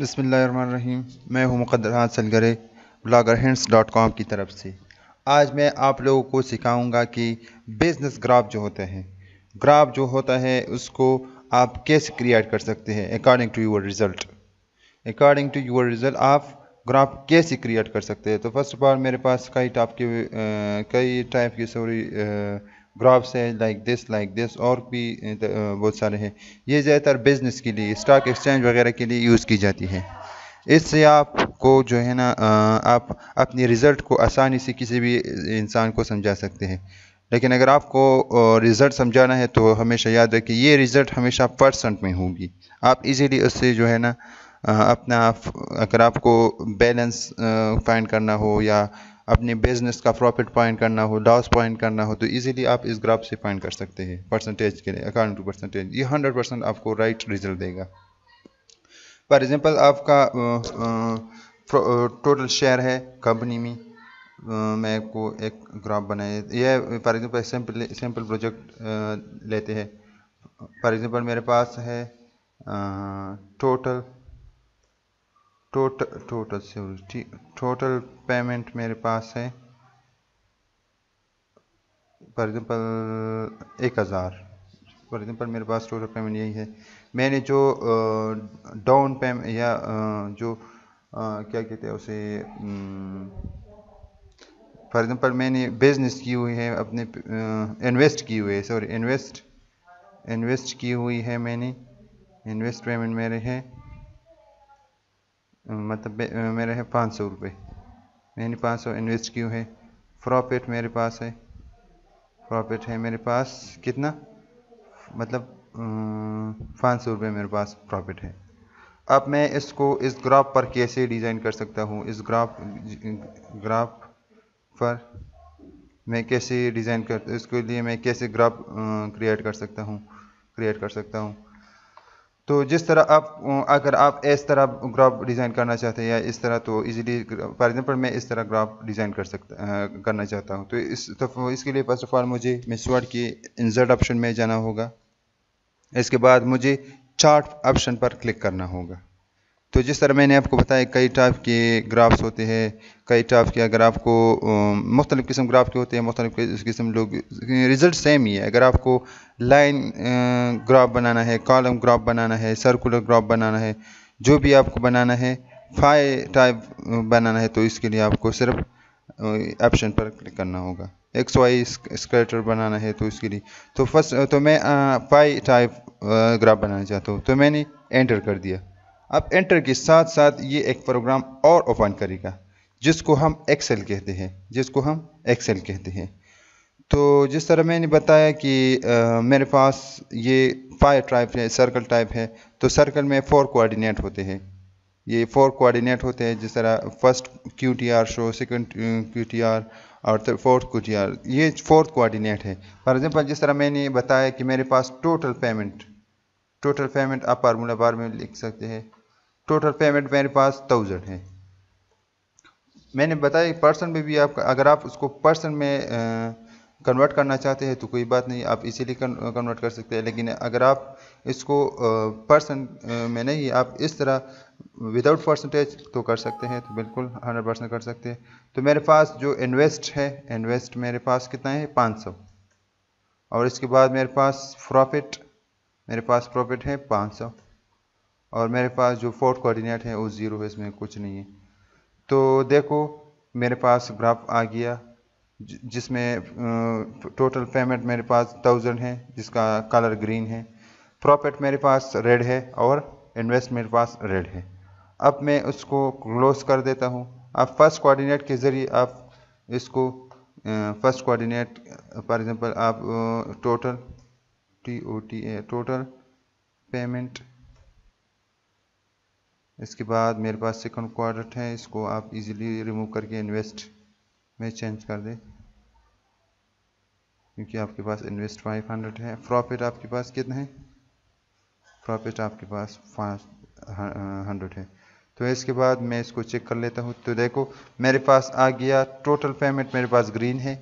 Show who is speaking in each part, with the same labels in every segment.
Speaker 1: बसमीम मैं हूं Muqaddar Salgare blogger hands dot com की तरफ से आज मैं आप लोगों को सिखाऊंगा कि बिज़नेस ग्राफ जो होता है ग्राफ जो होता है उसको आप कैसे क्रिएट कर सकते हैं according to your result according to your result आप ग्राफ कैसे क्रिएट कर सकते हैं तो फर्स्ट ऑफ ऑल मेरे पास कई टाइप के कई टाइप की सॉरी ग्राफ्स है लाइक दिस लाइक दिस और भी बहुत सारे हैं ये ज़्यादातर बिज़नेस के लिए स्टॉक एक्सचेंज वगैरह के लिए यूज़ की जाती है इससे आपको जो है ना आप अपने रिज़ल्ट को आसानी से किसी भी इंसान को समझा सकते हैं लेकिन अगर आपको रिज़ल्ट समझाना है तो हमेशा याद रखें ये रिज़ल्ट हमेशा परसेंट में होगी आप इजीली उससे जो है ना अपना अगर आपको बैलेंस फाइंड करना हो या अपने बिजनेस का प्रॉफिट पॉइंट करना हो लॉस पॉइंट करना हो तो इजीली आप इस ग्राफ से पॉइंट कर सकते हैं परसेंटेज के लिए अकॉर्डिंग टू परसेंटेज ये हंड्रेड परसेंट आपको राइट रिजल्ट देगा फॉर एग्जांपल आपका टोटल शेयर है कंपनी में मैं आपको एक ग्राफ बनाया यह for example sample sample project लेते हैं फॉर एग्जाम्पल मेरे पास है टोटल टोटल टोटल से टोटल पेमेंट मेरे पास है फॉर एग्ज़ाम्पल एक हज़ार फॉर एग्ज़ाम्पल मेरे पास टोटल पेमेंट यही है मैंने जो डाउन पेमेंट या जो क्या कहते हैं उसे फॉर एग्ज़ाम्पल मैंने बिजनेस की हुई है अपने इन्वेस्ट की हुई है सॉरी इन्वेस्ट इन्वेस्ट की हुई है मैंने इन्वेस्ट पेमेंट मेरे है मतलब मेरे है पाँच सौ रुपये मैंने पाँच सौ इन्वेस्ट क्यों है प्रॉफिट मेरे पास है प्रॉफिट है मेरे पास कितना मतलब पाँच सौ रुपये मेरे पास प्रॉफिट है अब मैं इसको इस ग्राफ पर कैसे डिज़ाइन कर सकता हूँ इस ग्राफ ग्राफ पर मैं कैसे डिज़ाइन कर इसके लिए मैं कैसे ग्राफ क्रिएट कर सकता हूँ क्रिएट कर सकता हूँ तो जिस तरह आप अगर आप इस तरह ग्राफ डिज़ाइन करना चाहते हैं या इस तरह तो इजीली फॉर एग्जांपल मैं इस तरह ग्राफ डिज़ाइन कर सकता आ, करना चाहता हूं तो इस तो इसके लिए फर्स्ट ऑफ ऑल मुझे मिसवर्ड के इंसर्ट ऑप्शन में जाना होगा इसके बाद मुझे चार्ट ऑप्शन पर क्लिक करना होगा तो जिस तरह मैंने आपको बताया कई टाइप के ग्राफ्स होते हैं कई टाइप के अगर आपको मुख्तलि किस्म ग्राफ के होते हैं मुख्तलि किस्म लोग रिज़ल्ट सेम ही है अगर आपको लाइन ग्राफ बनाना है कॉलम ग्राफ बनाना है सर्कुलर ग्राफ बनाना है जो भी आपको बनाना है फाई टाइप बनाना है तो इसके लिए आपको सिर्फ ऑप्शन पर क्लिक करना होगा एक्स वाई स्क्रेटर बनाना है तो इसके लिए तो फर्स्ट तो मैं फाई टाइप ग्राफ बनाना चाहता हूँ तो मैंने एंटर कर दिया अब एंटर के साथ साथ ये एक प्रोग्राम और ओपन करेगा जिसको हम एक्सेल कहते हैं जिसको हम एक्सेल कहते हैं तो जिस तरह मैंने बताया कि आ, मेरे पास ये फायर टाइप है सर्कल टाइप है तो सर्कल में फोर कोऑर्डिनेट होते हैं ये फोर कोऑर्डिनेट होते हैं जिस तरह first Q T R show second Q T R और फोर्थ क्यू टी आर ये फोर्थ कोऑर्डिनेट है फॉर एग्जांपल जिस तरह मैंने बताया कि मेरे पास टोटल पेमेंट टोटल पेमेंट आप फार्मूला बार में लिख सकते हैं टोटल पेमेंट मेरे पास थाउजेंड है मैंने बताया पर्सन में भी आप अगर आप उसको पर्सन में कन्वर्ट करना चाहते हैं तो कोई बात नहीं आप इसीलिए कन्वर्ट कर सकते हैं लेकिन अगर आप इसको पर्सन में नहीं आप इस तरह विदाउट परसेंटेज तो कर सकते हैं तो बिल्कुल हंड्रेड परसेंट कर सकते हैं तो मेरे पास जो इन्वेस्ट है इन्वेस्ट मेरे पास कितना है पाँच सौ और इसके बाद मेरे पास प्रॉफिट मेरे पास प्रॉफिट है पाँच सौ और मेरे पास जो फोर्थ कोऑर्डिनेट है वो ज़ीरो है इसमें कुछ नहीं है तो देखो मेरे पास ग्राफ आ गया जिसमें टोटल पेमेंट मेरे पास थाउजेंड है जिसका कलर ग्रीन है प्रॉफिट मेरे पास रेड है और इन्वेस्ट मेरे पास रेड है अब मैं उसको क्लोज कर देता हूँ अब फर्स्ट कोऑर्डिनेट के ज़रिए आप इसको फर्स्ट कोऑर्डिनेट फॉर एग्जांपल आप total T O T A total payment इसके बाद मेरे पास सेकंड क्वाड्रेंट है इसको आप इजीली रिमूव करके इन्वेस्ट में चेंज कर दें क्योंकि आपके पास इन्वेस्ट 500 है प्रॉफिट आपके पास कितने हैं प्रॉफिट आपके पास हंड्रेड है तो इसके बाद मैं इसको चेक कर लेता हूँ तो देखो मेरे पास आ गया टोटल पेमेंट मेरे पास ग्रीन है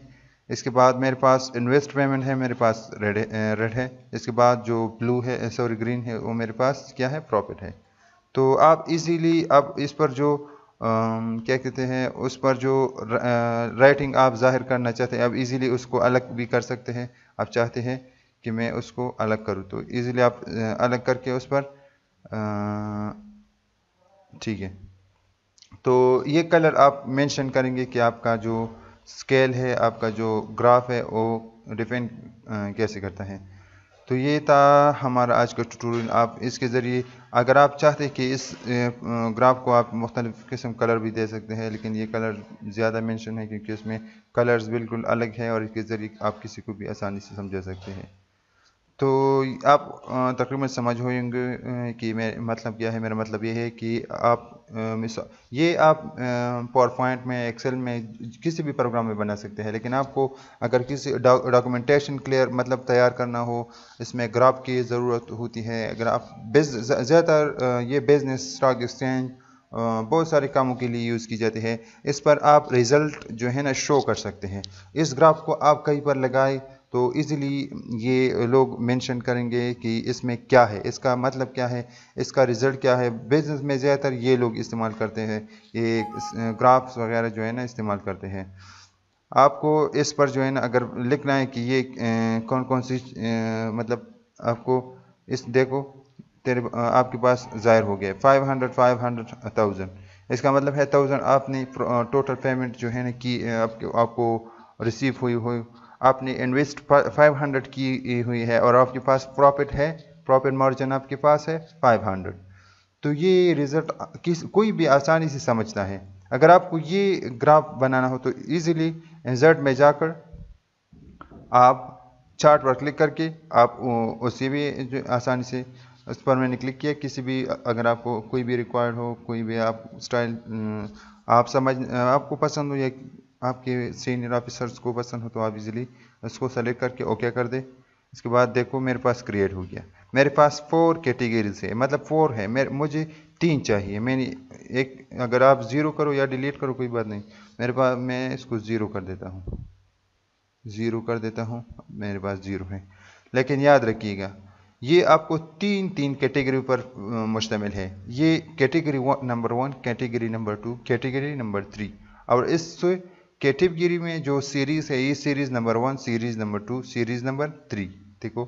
Speaker 1: इसके बाद मेरे पास इन्वेस्ट पेमेंट है मेरे पास रेड रेड है इसके बाद जो ब्लू है सॉरी ग्रीन है वो मेरे पास क्या है प्रॉफिट है तो आप इजीली आप इस पर जो आ, क्या कहते हैं उस पर जो राइटिंग आप जाहिर करना चाहते हैं आप इजीली उसको अलग भी कर सकते हैं आप चाहते हैं कि मैं उसको अलग करूं तो इजीली आप अलग करके उस पर ठीक है तो ये कलर आप मेंशन करेंगे कि आपका जो स्केल है आपका जो ग्राफ है वो डिपेंड कैसे करता है तो ये था हमारा आज का ट्यूटोरियल आप इसके ज़रिए अगर आप चाहते हैं कि इस ग्राफ को आप मुख्तलिफ़ किस्म कलर भी दे सकते हैं लेकिन ये कलर ज़्यादा मेंशन है क्योंकि इसमें कलर्स बिल्कुल अलग है और इसके ज़रिए आप किसी को भी आसानी से समझा सकते हैं तो आप तकरीबन समझ होंगे कि मेरे मतलब क्या है मेरा मतलब ये है कि आप ये आप पावर पॉइंट में एक्सेल में किसी भी प्रोग्राम में बना सकते हैं लेकिन आपको अगर किसी डॉक्यूमेंटेशन क्लियर मतलब तैयार करना हो इसमें ग्राफ की ज़रूरत होती है अगर आप ज़्यादातर ये बिजनेस स्टॉक एक्सचेंज बहुत सारे कामों के लिए यूज़ की जाती है इस पर आप रिज़ल्ट जो है ना शो कर सकते हैं इस ग्राफ को आप कहीं पर लगाए तो इजीली ये लोग मेंशन करेंगे कि इसमें क्या है इसका मतलब क्या है इसका रिज़ल्ट क्या है बिज़नेस में ज़्यादातर ये लोग इस्तेमाल करते हैं ये ग्राफ्स वगैरह जो है ना इस्तेमाल करते हैं आपको इस पर जो है ना अगर लिखना है कि ये कौन कौन सी मतलब आपको इस देखो तेरे आपके पास ज़ाहिर हो गया five hundred five hundred thousand इसका मतलब है थाउजेंड आपने टोटल पेमेंट जो है ना की आपके आपको रिसीव हुई हुई आपने इन्वेस्ट 500 की हुई है और आपके पास प्रॉफिट है प्रॉफिट मार्जिन आपके पास है 500 तो ये रिज़ल्ट किस कोई भी आसानी से समझता है अगर आपको ये ग्राफ बनाना हो तो इजीली इंजर्ट में जाकर आप चार्ट पर क्लिक करके आप उसी भी आसानी से उस पर मैंने क्लिक किया किसी भी अगर आपको कोई भी रिक्वायर्ड हो कोई भी आप स्टाइल आप समझ आपको पसंद हो या आपके सीनियर ऑफिसर्स को पसंद हो तो आप इजीली उसको सेलेक्ट करके ओके कर दे इसके बाद देखो मेरे पास क्रिएट हो गया मेरे पास फोर कैटेगरीज है मतलब फोर है मेरे मुझे तीन चाहिए मैंने एक अगर आप ज़ीरो करो या डिलीट करो कोई बात नहीं मेरे पास मैं इसको ज़ीरो कर देता हूँ ज़ीरो कर देता हूँ मेरे पास ज़ीरो है लेकिन याद रखिएगा ये आपको तीन तीन कैटेगरी पर मुश्तमिल है ये category number one category number two category number three और इससे कैटेगरी में जो सीरीज़ है ये series number one series number two series number three देखो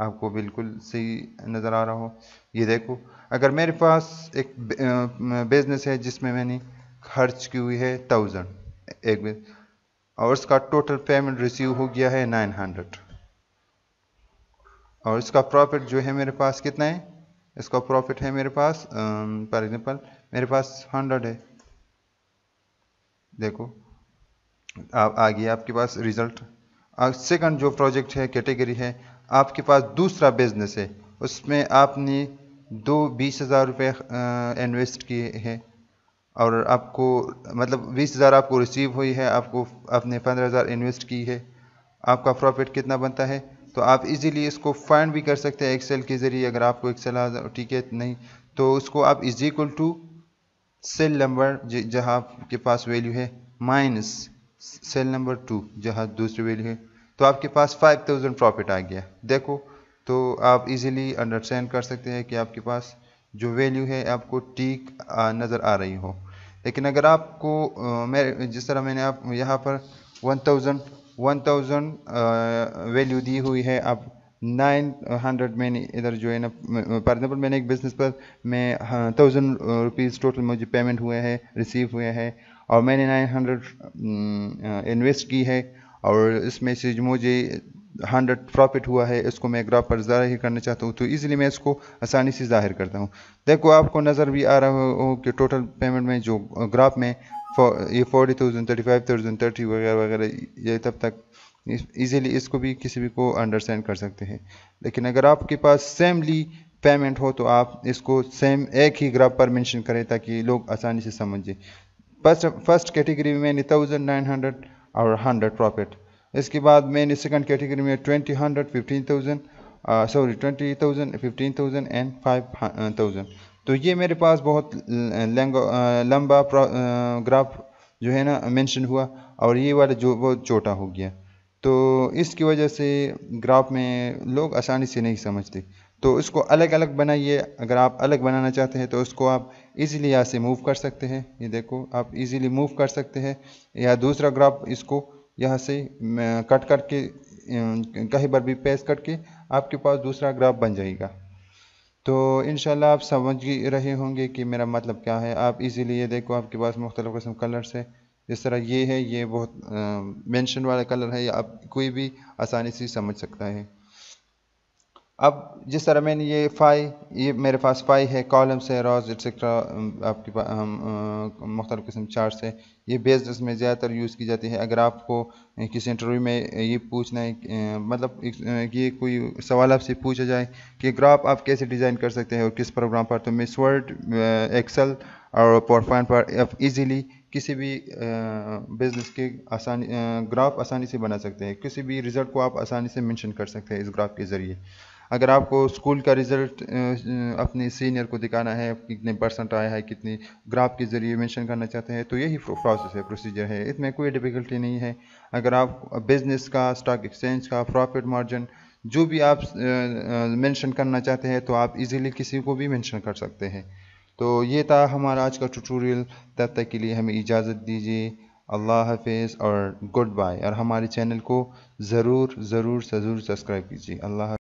Speaker 1: आपको बिल्कुल सही नज़र आ रहा हो ये देखो अगर मेरे पास एक बिज़नेस है जिसमें मैंने खर्च की हुई है थाउजेंड एक और इसका टोटल पेमेंट रिसीव हो गया है नाइन हंड्रेड और इसका प्रॉफिट जो है मेरे पास कितना है इसका प्रॉफिट है मेरे पास फॉर एग्जाम्पल मेरे पास हंड्रेड है देखो आप आ गया आपके पास रिजल्ट सेकंड जो प्रोजेक्ट है कैटेगरी है आपके पास दूसरा बिजनेस है उसमें आपने दो बीस हज़ार रुपये इन्वेस्ट किए हैं और आपको मतलब बीस हज़ार आपको रिसीव हुई है आपको आपने पंद्रह हज़ार इन्वेस्ट की है आपका प्रॉफिट कितना बनता है तो आप इजीली इसको फाइंड भी कर सकते हैं एक्सेल के ज़रिए अगर आपको एक्सेल ठीक है नहीं तो उसको आप is equal to cell number जहाँ आपके पास वैल्यू है माइनस सेल नंबर टू जहाँ दूसरी वैल्यू है तो आपके पास फाइव थाउजेंड प्रॉफिट आ गया देखो तो आप इजीली अंडरस्टैंड कर सकते हैं कि आपके पास जो वैल्यू है आपको ठीक नज़र आ रही हो लेकिन अगर आपको मेरे जिस तरह मैंने आप यहाँ पर one thousand one thousand value दी हुई है आप नाइन हंड्रेड मैंने इधर जो है ना फॉर एग्जाम्पल मैंने एक बिज़नेस पर मैं थाउजेंड रुपीज़ टोटल मुझे पेमेंट हुए हैं रिसीव हुए हैं और मैंने 900 इन्वेस्ट की है और इसमें से मुझे 100 प्रॉफिट हुआ है इसको मैं ग्राफ पर ज़ाहिर ही करना चाहता हूँ तो इजीली मैं इसको आसानी से ज़ाहिर करता हूँ देखो आपको नज़र भी आ रहा हो कि टोटल पेमेंट में जो ग्राफ में ये forty thousand thirty five thousand thirty वगैरह वगैरह ये तब तक ईजिली इसको भी किसी भी को अंडरस्टैंड कर सकते हैं लेकिन अगर आपके पास सेमली पेमेंट हो तो आप इसको सेम एक ही ग्राफ पर मेंशन करें ताकि लोग आसानी से समझें फर्स्ट फर्स्ट कैटेगरी में मैंने थाउजेंड नाइन हंड्रेड और हंड्रेड प्रॉफिट इसके बाद मैंने सेकंड कैटेगरी में twenty hundred fifteen thousand sorry twenty thousand fifteen thousand and five thousand तो ये मेरे पास बहुत uh, लंबा ग्राफ uh, जो है ना मेंशन हुआ और ये वाला जो बहुत छोटा हो गया तो इसकी वजह से ग्राफ में लोग आसानी से नहीं समझते तो इसको अलग अलग बनाइए अगर आप अलग बनाना चाहते हैं तो उसको आप इजीली यहाँ से मूव कर सकते हैं ये देखो आप इजीली मूव कर सकते हैं या दूसरा ग्राफ इसको यहाँ से कट करके कहीं पर भी पेस्ट करके आपके पास दूसरा ग्राफ बन जाएगा तो इन आप समझ रहे होंगे कि मेरा मतलब क्या है आप इजीली ये देखो आपके पास मुख्तलिफ़ कस्म कलर्स है जिस तरह ये है ये बहुत मेंशन वाला कलर है या आप कोई भी आसानी से समझ सकता है अब जिस तरह मैंने ये फाई ये मेरे पास फाई है कॉलम्स है रॉज एक्सेट्रा आपके पास मुख्तलिफ़ किस्म चार्ट्स है ये बेस्ड इसमें ज़्यादातर यूज़ की जाती है अगर आपको किसी इंटरव्यू में ये पूछना है मतलब ये कोई सवाल आपसे पूछा जाए कि ग्राफ आप कैसे डिज़ाइन कर सकते हैं और किस प्रोग्राम पर तो मिस वर्ड एक्सल और पावर पर आप ईजीली किसी भी बिज़नेस के आसानी ग्राफ आसानी से बना सकते हैं किसी भी रिज़ल्ट को आप आसानी से मैंशन कर सकते हैं इस ग्राफ के ज़रिए अगर आपको स्कूल का रिज़ल्ट अपने सीनियर को दिखाना है कितने परसेंट आया है कितनी ग्राफ के ज़रिए मेंशन करना चाहते हैं तो यही प्रोसेस है प्रोसीजर है इसमें कोई डिफ़िकल्टी नहीं है अगर आप बिज़नेस का स्टॉक एक्सचेंज का प्रॉफिट मार्जिन जो भी आप मेंशन करना चाहते हैं तो आप इजीली किसी को भी मेंशन कर सकते हैं तो ये था हमारा आज का ट्यूटोरियल तब तक के लिए हमें इजाज़त दीजिए अल्लाह हाफिज़ और गुड बाय और हमारे चैनल को ज़रूर ज़रूर ज़रूर सब्सक्राइब कीजिए अल्लाह